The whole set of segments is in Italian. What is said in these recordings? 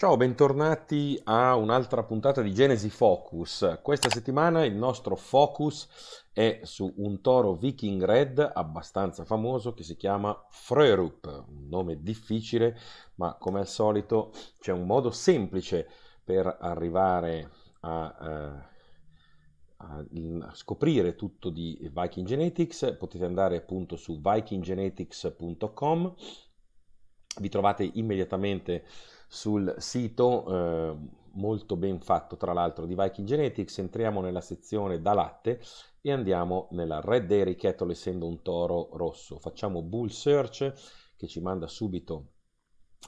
Ciao, bentornati a un'altra puntata di Genesi Focus. Questa settimana il nostro focus è su un toro Viking Red abbastanza famoso che si chiama Frörup, un nome difficile, ma come al solito c'è un modo semplice per arrivare a, eh, a, a scoprire tutto di Viking Genetics. Potete andare appunto su vikinggenetics.com, vi trovate immediatamente sul sito eh, molto ben fatto tra l'altro di Viking Genetics. Entriamo nella sezione da latte e andiamo nella Red Dairy Kettle essendo un toro rosso. Facciamo Bull Search che ci manda subito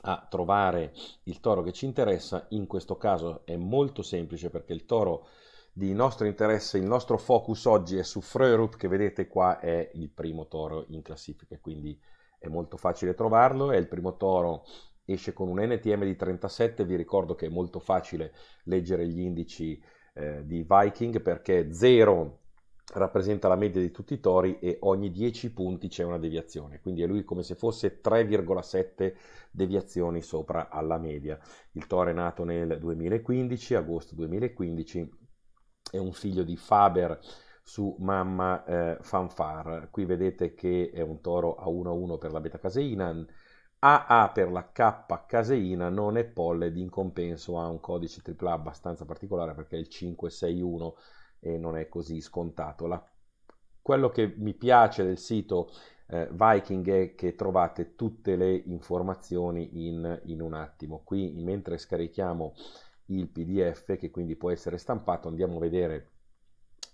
a trovare il toro che ci interessa. In questo caso è molto semplice perché il toro di nostro interesse, il nostro focus oggi è su Frörup che vedete qua è il primo toro in classifica, quindi è molto facile trovarlo, è il primo toro esce con un NTM di 37, vi ricordo che è molto facile leggere gli indici eh, di Viking perché 0 rappresenta la media di tutti i tori e ogni 10 punti c'è una deviazione, quindi è lui come se fosse 3,7 deviazioni sopra alla media. Il toro è nato nel 2015, agosto 2015, è un figlio di Faber su mamma eh, Fanfar. Qui vedete che è un toro a 1-1 per la beta caseina, AA per la K-caseina non è polle in compenso ha un codice AAA abbastanza particolare perché è il 561 e non è così scontato. La, quello che mi piace del sito eh, Viking è che trovate tutte le informazioni in, in un attimo. Qui mentre scarichiamo il PDF che quindi può essere stampato andiamo a vedere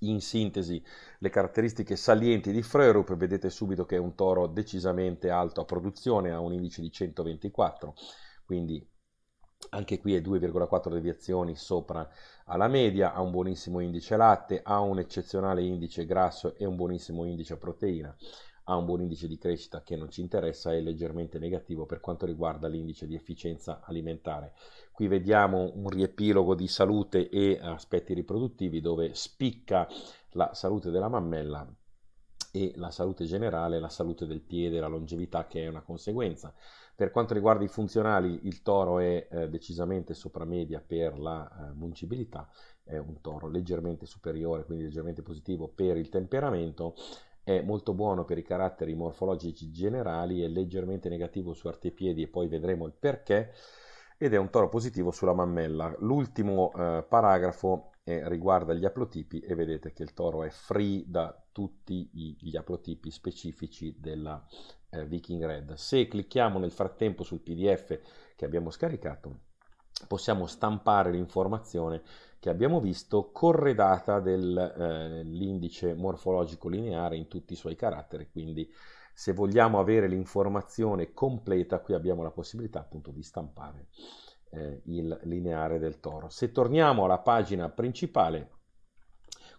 in sintesi, le caratteristiche salienti di Freurup, vedete subito che è un toro decisamente alto a produzione, ha un indice di 124, quindi anche qui è 2,4 deviazioni sopra alla media, ha un buonissimo indice latte, ha un eccezionale indice grasso e un buonissimo indice proteina, ha un buon indice di crescita che non ci interessa, è leggermente negativo per quanto riguarda l'indice di efficienza alimentare. Qui vediamo un riepilogo di salute e aspetti riproduttivi dove spicca la salute della mammella e la salute generale, la salute del piede, la longevità che è una conseguenza. Per quanto riguarda i funzionali, il toro è eh, decisamente sopra media per la eh, mungibilità, è un toro leggermente superiore, quindi leggermente positivo per il temperamento, è molto buono per i caratteri morfologici generali e leggermente negativo su arti e piedi e poi vedremo il perché ed è un toro positivo sulla mammella. L'ultimo eh, paragrafo eh, riguarda gli aplotipi e vedete che il toro è free da tutti gli aplotipi specifici della eh, Viking Red. Se clicchiamo nel frattempo sul PDF che abbiamo scaricato, possiamo stampare l'informazione che abbiamo visto corredata dell'indice eh, morfologico lineare in tutti i suoi caratteri, quindi se vogliamo avere l'informazione completa, qui abbiamo la possibilità appunto di stampare eh, il lineare del toro. Se torniamo alla pagina principale,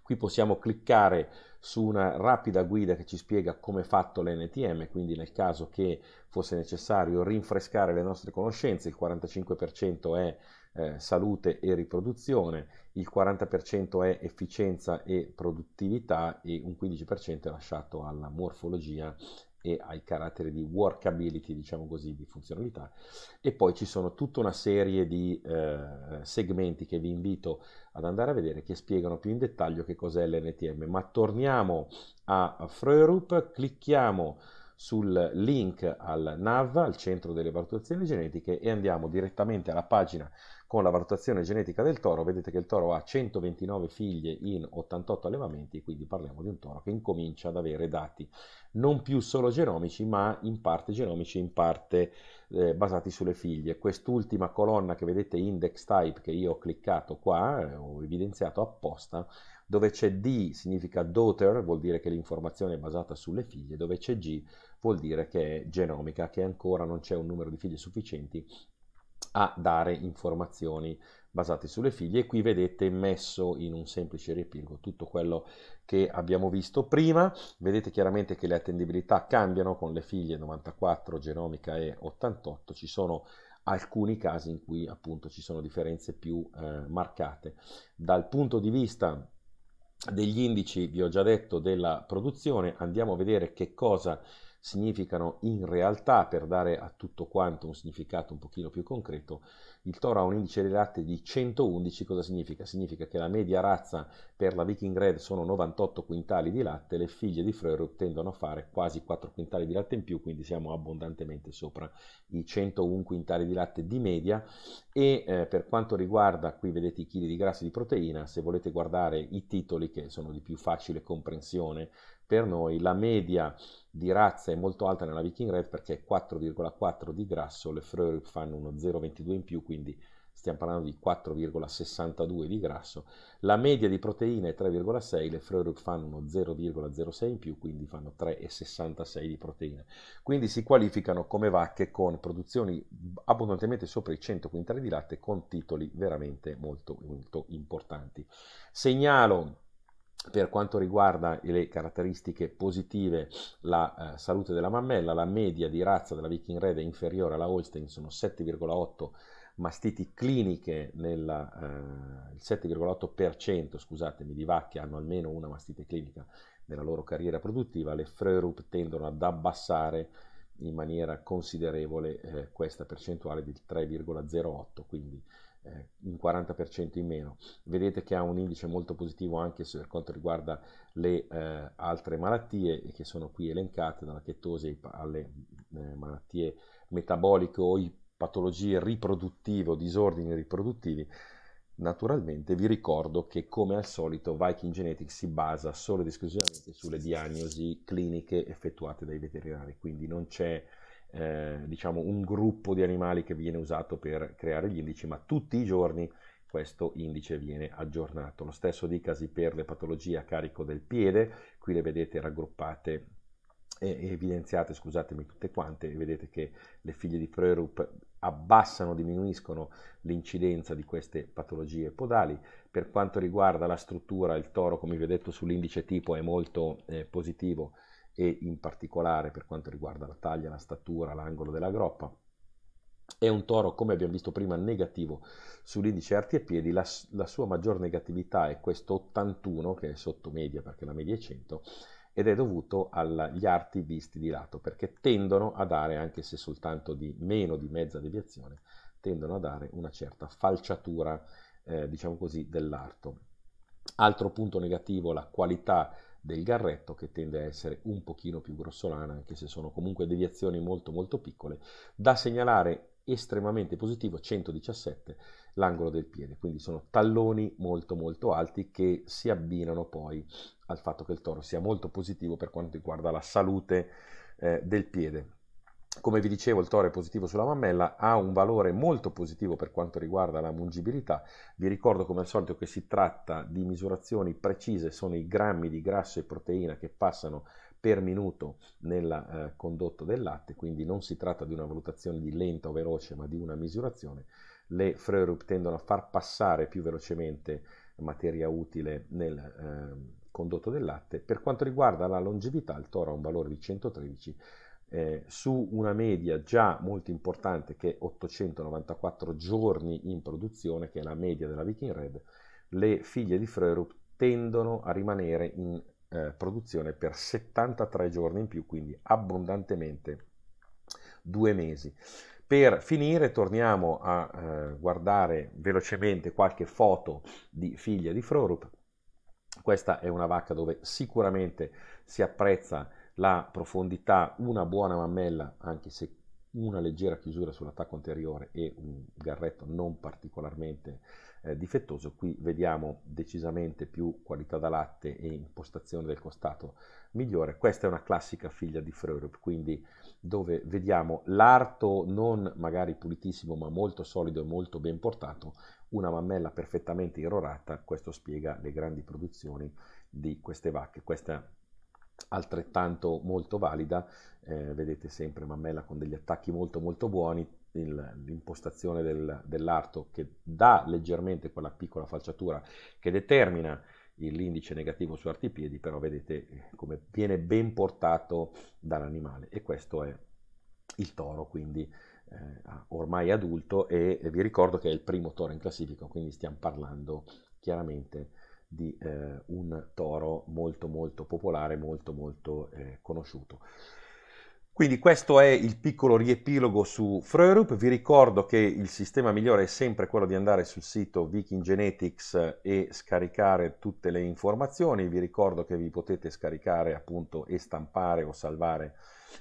qui possiamo cliccare su una rapida guida che ci spiega come è fatto l'NTM, quindi nel caso che fosse necessario rinfrescare le nostre conoscenze, il 45% è eh, salute e riproduzione, il 40% è efficienza e produttività e un 15% è lasciato alla morfologia e ha il carattere di workability, diciamo così, di funzionalità. E poi ci sono tutta una serie di eh, segmenti che vi invito ad andare a vedere che spiegano più in dettaglio che cos'è l'NTM. Ma torniamo a Freerup, clicchiamo sul link al NAV, al centro delle valutazioni genetiche, e andiamo direttamente alla pagina con la valutazione genetica del toro, vedete che il toro ha 129 figlie in 88 allevamenti, quindi parliamo di un toro che incomincia ad avere dati non più solo genomici, ma in parte genomici, in parte eh, basati sulle figlie. Quest'ultima colonna che vedete index type che io ho cliccato qua, eh, ho evidenziato apposta, dove c'è D significa daughter, vuol dire che l'informazione è basata sulle figlie, dove c'è G vuol dire che è genomica, che ancora non c'è un numero di figlie sufficienti a dare informazioni basate sulle figlie e qui vedete messo in un semplice riepilogo tutto quello che abbiamo visto prima vedete chiaramente che le attendibilità cambiano con le figlie 94 genomica e 88 ci sono alcuni casi in cui appunto ci sono differenze più eh, marcate dal punto di vista degli indici vi ho già detto della produzione andiamo a vedere che cosa significano in realtà, per dare a tutto quanto un significato un pochino più concreto, il toro ha un indice di latte di 111, cosa significa? Significa che la media razza per la Viking Red sono 98 quintali di latte, le figlie di Frörup tendono a fare quasi 4 quintali di latte in più, quindi siamo abbondantemente sopra i 101 quintali di latte di media e eh, per quanto riguarda, qui vedete i chili di grassi di proteina, se volete guardare i titoli che sono di più facile comprensione, per noi la media di razza è molto alta nella Viking Red perché è 4,4 di grasso, le Freurup fanno uno 0,22 in più, quindi stiamo parlando di 4,62 di grasso, la media di proteine è 3,6, le Freurup fanno uno 0,06 in più, quindi fanno 3,66 di proteine. Quindi si qualificano come vacche con produzioni abbondantemente sopra i 100 quintali di latte con titoli veramente molto, molto importanti. Segnalo per quanto riguarda le caratteristiche positive, la eh, salute della mammella, la media di razza della Viking Red è inferiore alla Holstein, sono 7,8 mastiti cliniche, nella, eh, il 7,8% scusatemi, di vacche hanno almeno una mastite clinica nella loro carriera produttiva, le Frörup tendono ad abbassare in maniera considerevole eh, questa percentuale del 3,08, quindi eh, un 40% in meno. Vedete che ha un indice molto positivo anche per quanto riguarda le eh, altre malattie che sono qui elencate, dalla chetosi alle eh, malattie metaboliche o patologie riproduttive o disordini riproduttivi. Naturalmente vi ricordo che come al solito Viking Genetics si basa solo ed esclusivamente sulle diagnosi cliniche effettuate dai veterinari, quindi non c'è eh, diciamo un gruppo di animali che viene usato per creare gli indici, ma tutti i giorni questo indice viene aggiornato. Lo stesso dicasi per le patologie a carico del piede, qui le vedete raggruppate e evidenziate, scusatemi, tutte quante, vedete che le figlie di Freurup abbassano, diminuiscono l'incidenza di queste patologie podali. Per quanto riguarda la struttura, il toro, come vi ho detto sull'indice tipo, è molto eh, positivo e in particolare per quanto riguarda la taglia, la statura, l'angolo della groppa. È un toro, come abbiamo visto prima, negativo sull'indice arti e piedi, la, la sua maggior negatività è questo 81 che è sotto media perché la media è 100 ed è dovuto agli arti visti di lato perché tendono a dare, anche se soltanto di meno di mezza deviazione, tendono a dare una certa falciatura, eh, diciamo così, dell'arto. Altro punto negativo, la qualità del garretto che tende a essere un pochino più grossolana, anche se sono comunque deviazioni molto molto piccole, da segnalare estremamente positivo 117 l'angolo del piede, quindi sono talloni molto molto alti che si abbinano poi al fatto che il toro sia molto positivo per quanto riguarda la salute eh, del piede. Come vi dicevo, il toro è positivo sulla mammella, ha un valore molto positivo per quanto riguarda la mungibilità. Vi ricordo come al solito che si tratta di misurazioni precise, sono i grammi di grasso e proteina che passano per minuto nel eh, condotto del latte, quindi non si tratta di una valutazione di lenta o veloce, ma di una misurazione. Le Freurup tendono a far passare più velocemente materia utile nel eh, condotto del latte. Per quanto riguarda la longevità, il toro ha un valore di 113 eh, su una media già molto importante che è 894 giorni in produzione, che è la media della Viking Red, le figlie di Frörup tendono a rimanere in eh, produzione per 73 giorni in più, quindi abbondantemente due mesi. Per finire torniamo a eh, guardare velocemente qualche foto di figlia di Frörup. Questa è una vacca dove sicuramente si apprezza la profondità, una buona mammella, anche se una leggera chiusura sull'attacco anteriore e un garretto non particolarmente eh, difettoso. Qui vediamo decisamente più qualità da latte e impostazione del costato migliore. Questa è una classica figlia di Freurup, quindi dove vediamo l'arto non magari pulitissimo ma molto solido e molto ben portato, una mammella perfettamente irrorata, questo spiega le grandi produzioni di queste vacche. Questa altrettanto molto valida, eh, vedete sempre Mammella con degli attacchi molto molto buoni, il, l'impostazione del, dell'arto che dà leggermente quella piccola falciatura che determina l'indice negativo su artipiedi, però vedete eh, come viene ben portato dall'animale e questo è il toro, quindi eh, ormai adulto e vi ricordo che è il primo toro in classifica, quindi stiamo parlando chiaramente di di eh, un toro molto molto popolare, molto molto eh, conosciuto. Quindi questo è il piccolo riepilogo su Frörup, vi ricordo che il sistema migliore è sempre quello di andare sul sito Viking Genetics eh, e scaricare tutte le informazioni, vi ricordo che vi potete scaricare appunto e stampare o salvare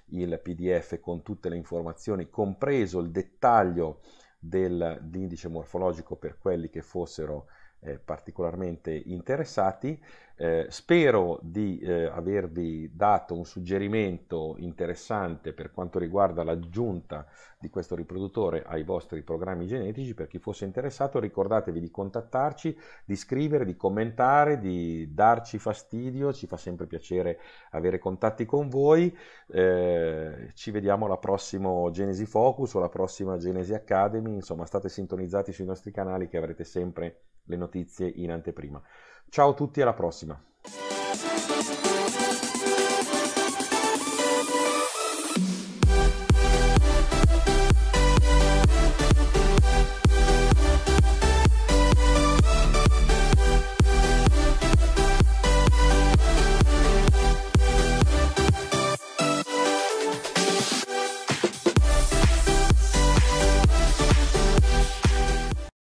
il PDF con tutte le informazioni, compreso il dettaglio dell'indice morfologico per quelli che fossero eh, particolarmente interessati. Eh, spero di eh, avervi dato un suggerimento interessante per quanto riguarda l'aggiunta di questo riproduttore ai vostri programmi genetici. Per chi fosse interessato ricordatevi di contattarci, di scrivere, di commentare, di darci fastidio, ci fa sempre piacere avere contatti con voi. Eh, ci vediamo alla prossima Genesi Focus o alla prossima Genesi Academy, insomma state sintonizzati sui nostri canali che avrete sempre le notizie in anteprima. Ciao a tutti, alla prossima!